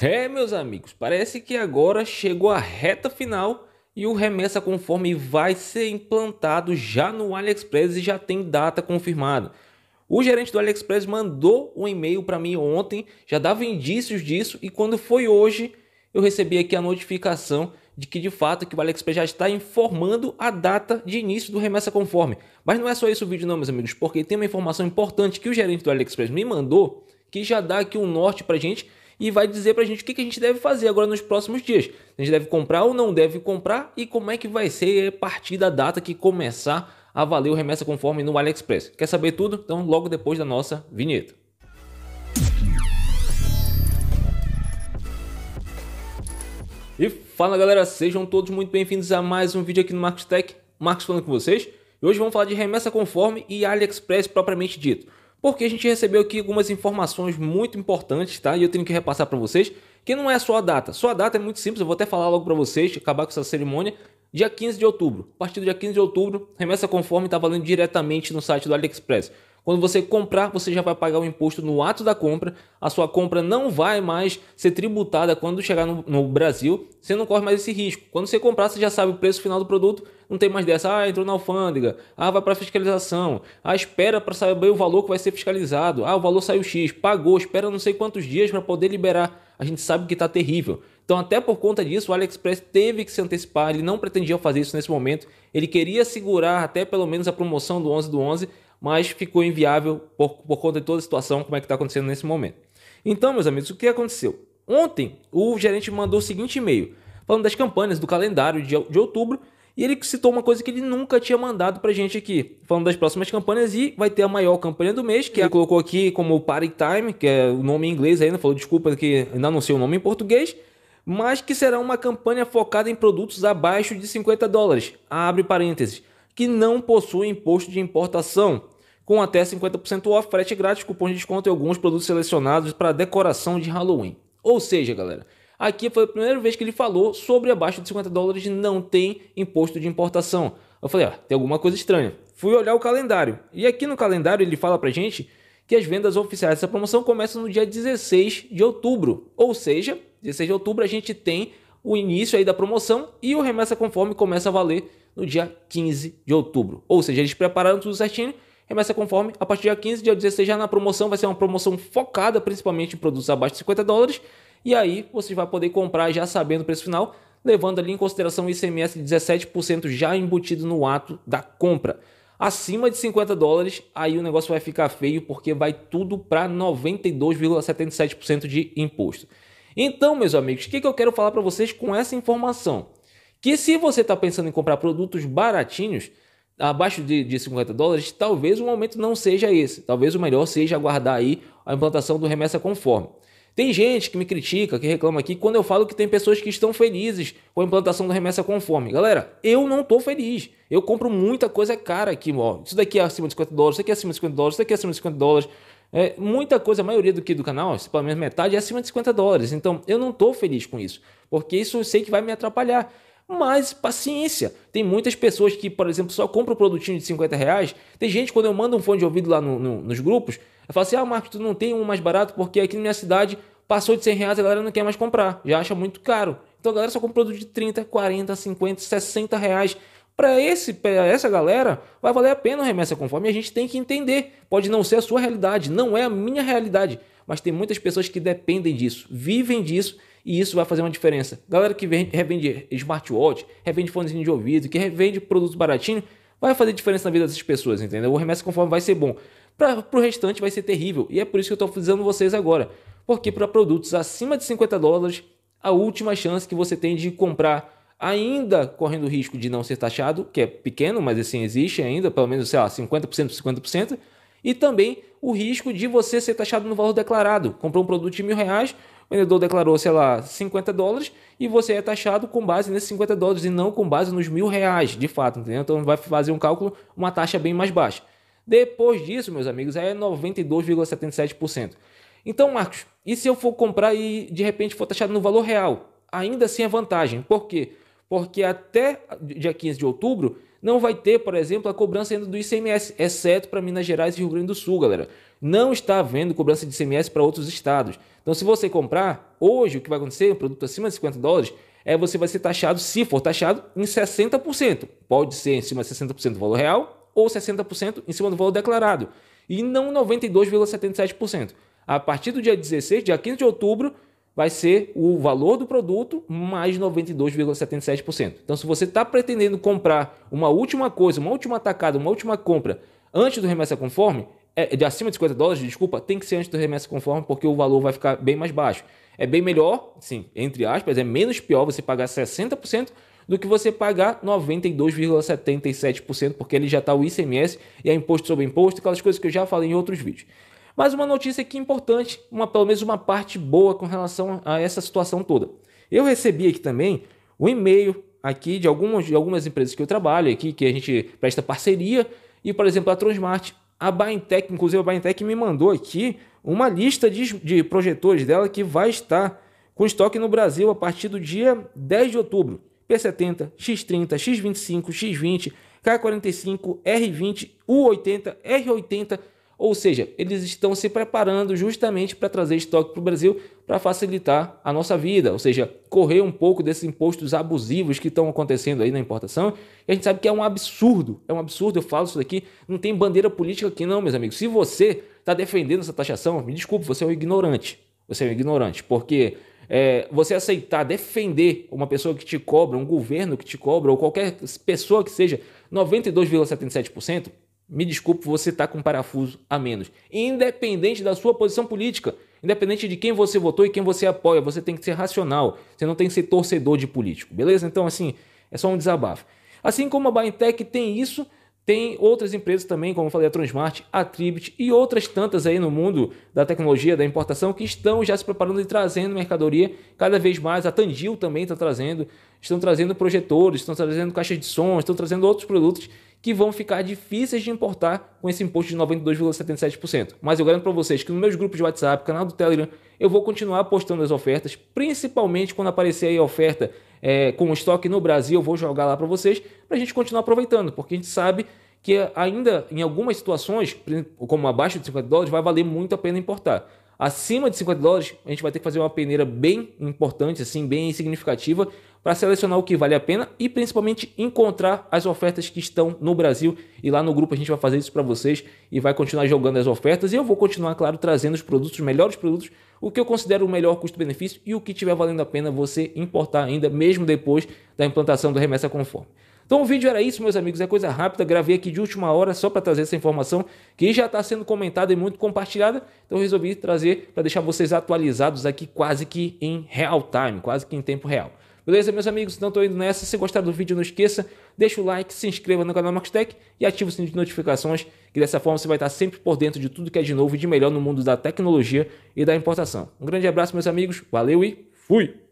É, meus amigos, parece que agora chegou a reta final e o remessa conforme vai ser implantado já no AliExpress e já tem data confirmada. O gerente do AliExpress mandou um e-mail para mim ontem, já dava indícios disso e quando foi hoje eu recebi aqui a notificação de que de fato que o AliExpress já está informando a data de início do remessa conforme. Mas não é só isso o vídeo não, meus amigos, porque tem uma informação importante que o gerente do AliExpress me mandou que já dá aqui um norte para gente e vai dizer para a gente o que, que a gente deve fazer agora nos próximos dias. A gente deve comprar ou não deve comprar e como é que vai ser a partir da data que começar a valer o remessa conforme no AliExpress. Quer saber tudo? Então, logo depois da nossa vinheta. E fala galera, sejam todos muito bem-vindos a mais um vídeo aqui no Marcos Tech. Marcos falando com vocês. E hoje vamos falar de remessa conforme e AliExpress propriamente dito porque a gente recebeu aqui algumas informações muito importantes, tá? E eu tenho que repassar para vocês, que não é só a data. Só a data é muito simples, eu vou até falar logo para vocês, acabar com essa cerimônia, dia 15 de outubro. A partir do dia 15 de outubro, remessa conforme está valendo diretamente no site do AliExpress. Quando você comprar, você já vai pagar o imposto no ato da compra. A sua compra não vai mais ser tributada quando chegar no, no Brasil. Você não corre mais esse risco. Quando você comprar, você já sabe o preço final do produto. Não tem mais dessa, ah, entrou na alfândega, ah, vai para fiscalização, ah, espera para saber o valor que vai ser fiscalizado, ah, o valor saiu X, pagou, espera não sei quantos dias para poder liberar. A gente sabe que está terrível. Então, até por conta disso, o AliExpress teve que se antecipar. Ele não pretendia fazer isso nesse momento. Ele queria segurar até pelo menos a promoção do 11 do 11 mas ficou inviável por, por conta de toda a situação, como é que está acontecendo nesse momento. Então, meus amigos, o que aconteceu? Ontem, o gerente mandou o seguinte e-mail, falando das campanhas do calendário de, de outubro, e ele citou uma coisa que ele nunca tinha mandado a gente aqui, falando das próximas campanhas e vai ter a maior campanha do mês, que ele colocou aqui como Party Time, que é o nome em inglês ainda, falou desculpa que ainda não sei o nome em português, mas que será uma campanha focada em produtos abaixo de 50 dólares, abre parênteses, que não possuem imposto de importação, com até 50% off, frete grátis, cupom de desconto e alguns produtos selecionados para decoração de Halloween. Ou seja, galera, aqui foi a primeira vez que ele falou sobre abaixo de 50 dólares não tem imposto de importação. Eu falei, ó, ah, tem alguma coisa estranha. Fui olhar o calendário. E aqui no calendário ele fala pra gente que as vendas oficiais dessa promoção começam no dia 16 de outubro. Ou seja, 16 de outubro a gente tem o início aí da promoção e o remessa conforme começa a valer no dia 15 de outubro. Ou seja, eles prepararam tudo certinho Remessa conforme, a partir de dia 15, dia 16 já na promoção, vai ser uma promoção focada principalmente em produtos abaixo de 50 dólares. E aí você vai poder comprar já sabendo o preço final, levando ali em consideração o ICMS de 17% já embutido no ato da compra. Acima de 50 dólares, aí o negócio vai ficar feio porque vai tudo para 92,77% de imposto. Então, meus amigos, o que, que eu quero falar para vocês com essa informação? Que se você está pensando em comprar produtos baratinhos, abaixo de, de 50 dólares, talvez o momento não seja esse. Talvez o melhor seja aguardar aí a implantação do remessa conforme. Tem gente que me critica, que reclama aqui, quando eu falo que tem pessoas que estão felizes com a implantação do remessa conforme. Galera, eu não estou feliz. Eu compro muita coisa cara aqui, ó. Isso daqui é acima de 50 dólares, isso daqui é acima de 50 dólares, isso daqui é acima de 50 dólares. É, muita coisa, a maioria do que do canal, pelo menos metade, é acima de 50 dólares. Então, eu não estou feliz com isso, porque isso eu sei que vai me atrapalhar. Mas paciência. Tem muitas pessoas que, por exemplo, só compram o produtinho de 50 reais. Tem gente, quando eu mando um fone de ouvido lá no, no, nos grupos, eu falo assim: ah, Marcos, tu não tem um mais barato porque aqui na minha cidade passou de 100 reais a galera não quer mais comprar, já acha muito caro. Então a galera só compra produto de 30, 40, 50, 60 reais. Para esse, essa galera, vai valer a pena o remessa conforme a gente tem que entender. Pode não ser a sua realidade, não é a minha realidade mas tem muitas pessoas que dependem disso, vivem disso e isso vai fazer uma diferença. Galera que vende, revende smartwatch, revende fonezinho de ouvido, que revende produtos baratinho, vai fazer diferença na vida dessas pessoas, entendeu? O remessa conforme vai ser bom. Para o restante vai ser terrível. E é por isso que eu estou frisando vocês agora. Porque para produtos acima de 50 dólares, a última chance que você tem de comprar, ainda correndo o risco de não ser taxado, que é pequeno, mas assim existe ainda, pelo menos, sei lá, 50%, 50%, e também o risco de você ser taxado no valor declarado. Comprou um produto de mil reais, o vendedor declarou, sei lá, 50 dólares e você é taxado com base nesses 50 dólares e não com base nos mil reais, de fato, entendeu? Então vai fazer um cálculo, uma taxa bem mais baixa. Depois disso, meus amigos, é 92,77%. Então, Marcos, e se eu for comprar e de repente for taxado no valor real? Ainda assim é vantagem. Por quê? Porque até dia 15 de outubro não vai ter, por exemplo, a cobrança ainda do ICMS, exceto para Minas Gerais e Rio Grande do Sul, galera. Não está havendo cobrança de ICMS para outros estados. Então, se você comprar, hoje o que vai acontecer, um produto acima de 50 dólares, é você vai ser taxado, se for taxado, em 60%. Pode ser em cima de 60% do valor real ou 60% em cima do valor declarado. E não 92,77%. A partir do dia 16, dia 15 de outubro, vai ser o valor do produto mais 92,77%. Então, se você está pretendendo comprar uma última coisa, uma última atacada, uma última compra antes do remessa conforme, é, é de acima de 50 dólares, desculpa, tem que ser antes do remessa conforme, porque o valor vai ficar bem mais baixo. É bem melhor, sim, entre aspas, é menos pior você pagar 60% do que você pagar 92,77%, porque ele já está o ICMS e é imposto sobre imposto, aquelas coisas que eu já falei em outros vídeos. Mas uma notícia aqui importante, uma, pelo menos uma parte boa com relação a essa situação toda. Eu recebi aqui também um e-mail aqui de algumas, de algumas empresas que eu trabalho aqui, que a gente presta parceria, e por exemplo a Transmart, a Baintech, inclusive a Baintech me mandou aqui uma lista de, de projetores dela que vai estar com estoque no Brasil a partir do dia 10 de outubro. P70, X30, X25, X20, K45, R20, U80, R80, ou seja, eles estão se preparando justamente para trazer estoque para o Brasil para facilitar a nossa vida, ou seja, correr um pouco desses impostos abusivos que estão acontecendo aí na importação. E a gente sabe que é um absurdo, é um absurdo, eu falo isso daqui, não tem bandeira política aqui não, meus amigos. Se você está defendendo essa taxação, me desculpe, você é um ignorante. Você é um ignorante, porque é, você aceitar defender uma pessoa que te cobra, um governo que te cobra, ou qualquer pessoa que seja, 92,77%, me desculpe, você está com um parafuso a menos. Independente da sua posição política, independente de quem você votou e quem você apoia, você tem que ser racional, você não tem que ser torcedor de político, beleza? Então, assim, é só um desabafo. Assim como a Baintech tem isso, tem outras empresas também, como eu falei, a Transmart, a Tribit e outras tantas aí no mundo da tecnologia, da importação, que estão já se preparando e trazendo mercadoria cada vez mais. A Tandil também está trazendo, estão trazendo projetores, estão trazendo caixas de som, estão trazendo outros produtos que vão ficar difíceis de importar com esse imposto de 92,77%. Mas eu garanto para vocês que nos meus grupos de WhatsApp, canal do Telegram, eu vou continuar postando as ofertas, principalmente quando aparecer aí a oferta é, com estoque no Brasil, eu vou jogar lá para vocês, para a gente continuar aproveitando, porque a gente sabe que ainda em algumas situações, como abaixo de 50 dólares, vai valer muito a pena importar. Acima de 50 dólares, a gente vai ter que fazer uma peneira bem importante, assim, bem significativa, para selecionar o que vale a pena e principalmente encontrar as ofertas que estão no Brasil. E lá no grupo a gente vai fazer isso para vocês e vai continuar jogando as ofertas. E eu vou continuar, claro, trazendo os produtos, os melhores produtos, o que eu considero o melhor custo-benefício e o que tiver valendo a pena você importar ainda, mesmo depois da implantação do remessa conforme. Então o vídeo era isso, meus amigos, é coisa rápida, gravei aqui de última hora só para trazer essa informação que já está sendo comentada e muito compartilhada, então resolvi trazer para deixar vocês atualizados aqui quase que em real time, quase que em tempo real. Beleza, meus amigos? Então estou indo nessa. Se gostar do vídeo, não esqueça, deixa o like, se inscreva no canal Marcos Tech e ative o sininho de notificações, que dessa forma você vai estar sempre por dentro de tudo que é de novo e de melhor no mundo da tecnologia e da importação. Um grande abraço, meus amigos. Valeu e fui!